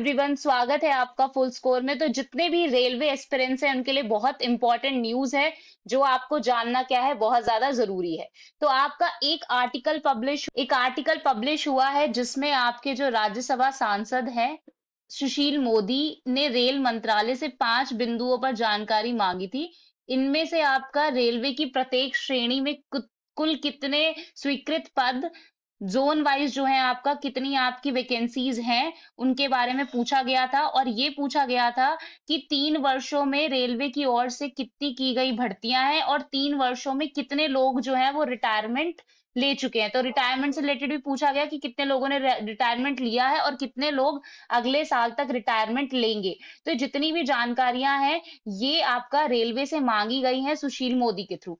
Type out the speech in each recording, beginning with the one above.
everyone स्वागत है आपका फुल स्कोर में तो जितने भी रेलवे एक्सपीरियंस है उनके लिए बहुत इंपॉर्टेंट न्यूज है जो आपको जानना क्या है बहुत ज्यादा जरूरी है तो आपका एक आर्टिकल पब्लिश एक आर्टिकल पब्लिश हुआ है जिसमें आपके जो राज्यसभा सांसद हैं सुशील मोदी ने रेल मंत्रालय से पांच बिंदुओं पर जानकारी मांगी थी इनमें से आपका रेलवे की प्रत्येक श्रेणी में कुल कितने स्वीकृत पद जोन वाइज जो है आपका कितनी आपकी वैकेंसीज हैं उनके बारे में पूछा गया था और ये पूछा गया था कि तीन वर्षों में रेलवे की ओर से कितनी की गई भर्तियां हैं और तीन वर्षों में कितने लोग जो है वो रिटायरमेंट ले चुके हैं तो रिटायरमेंट से रिलेटेड भी पूछा गया कि कितने लोगों ने रिटायरमेंट लिया है और कितने लोग अगले साल तक रिटायरमेंट लेंगे तो जितनी भी जानकारियां हैं ये आपका रेलवे से मांगी गई हैं सुशील मोदी के थ्रू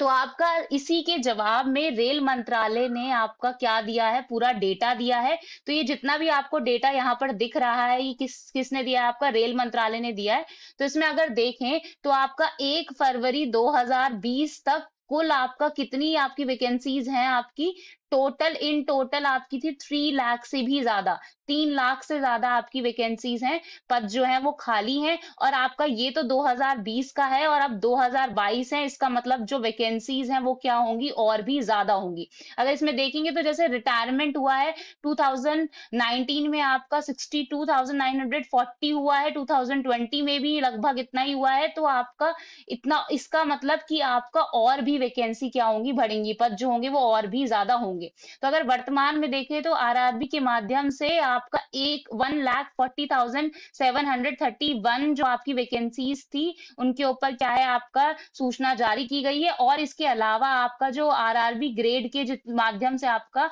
तो आपका इसी के जवाब में रेल मंत्रालय ने आपका क्या दिया है पूरा डेटा दिया है तो ये जितना भी आपको डेटा यहाँ पर दिख रहा है ये किस किसने दिया है आपका रेल मंत्रालय ने दिया है तो इसमें अगर देखें तो आपका एक फरवरी 2020 तक कुल आपका कितनी आपकी वैकेंसीज हैं आपकी टोटल इन टोटल आपकी थी थ्री लाख से भी ज्यादा तीन लाख से ज्यादा आपकी वैकेंसीज हैं पद जो है वो खाली हैं और आपका ये तो 2020 का है और अब 2022 है इसका मतलब जो वैकेंसीज हैं वो क्या होंगी और भी ज्यादा होंगी अगर इसमें देखेंगे तो जैसे रिटायरमेंट हुआ है 2019 में आपका 62,940 हुआ है 2020 में भी लगभग इतना ही हुआ है तो आपका इतना इसका मतलब कि आपका और भी वैकेंसी क्या होंगी बढ़ेंगी पद जो होंगे वो और भी ज्यादा होंगे होंगे तो अगर वर्तमान में देखें तो आरआरबी के माध्यम से आपका एक one lakh forty thousand seven hundred thirty one जो आपकी वैकेंसीज थी उनके ऊपर क्या है आपका सूचना जारी की गई है और इसके अलावा आपका जो आर ग्रेड के माध्यम से आपका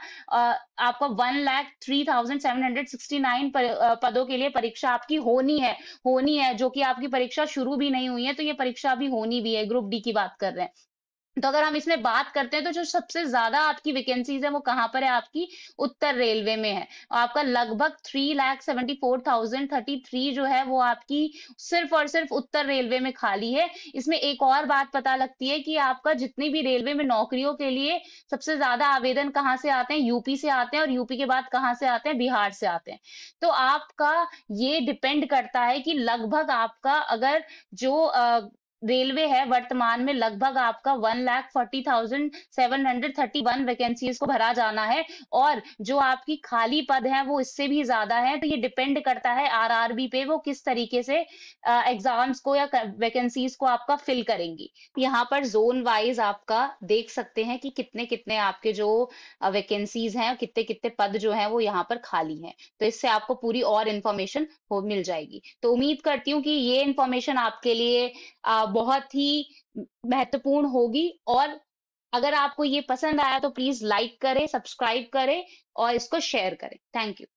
आपका one lakh three thousand seven hundred sixty nine पदों के लिए परीक्षा आपकी होनी है होनी है जो कि आपकी परीक्षा शुरू भी नहीं हुई है तो ये परीक्षा भी होनी भी है ग्रुप डी की बात कर रहे हैं तो अगर हम इसमें बात करते हैं तो जो सबसे ज्यादा आपकी वैकेंसीज है वो कहाँ पर है आपकी उत्तर रेलवे में है आपका लगभग three lakh seventy four thousand thirty three जो है वो आपकी सिर्फ और सिर्फ उत्तर रेलवे में खाली है इसमें एक और बात पता लगती है कि आपका जितनी भी रेलवे में नौकरियों के लिए सबसे ज्यादा आवेदन कहाँ से आते हैं यूपी से आते हैं और यूपी के बाद कहाँ से आते हैं बिहार से आते हैं तो आपका ये डिपेंड करता है कि लगभग आपका अगर जो रेलवे है वर्तमान में लगभग आपका one lakh forty thousand seven hundred thirty one vacancies को भरा जाना है और जो आपकी खाली पद है वो इससे भी ज्यादा है तो ये डिपेंड करता है आरआरबी पे वो किस तरीके से एग्जाम्स को या वैकेंसीज को आपका फिल करेंगी यहाँ पर जोन वाइज आपका देख सकते हैं कि कितने कितने आपके जो वैकेंसीज हैं कितने कितने पद जो हैं वो यहाँ पर खाली हैं तो इससे आपको पूरी और इन्फॉर्मेशन मिल जाएगी तो उम्मीद करती हूँ कि ये इन्फॉर्मेशन आपके लिए आ, बहुत ही महत्वपूर्ण होगी और अगर आपको ये पसंद आया तो प्लीज लाइक करें सब्सक्राइब करें और इसको शेयर करें थैंक यू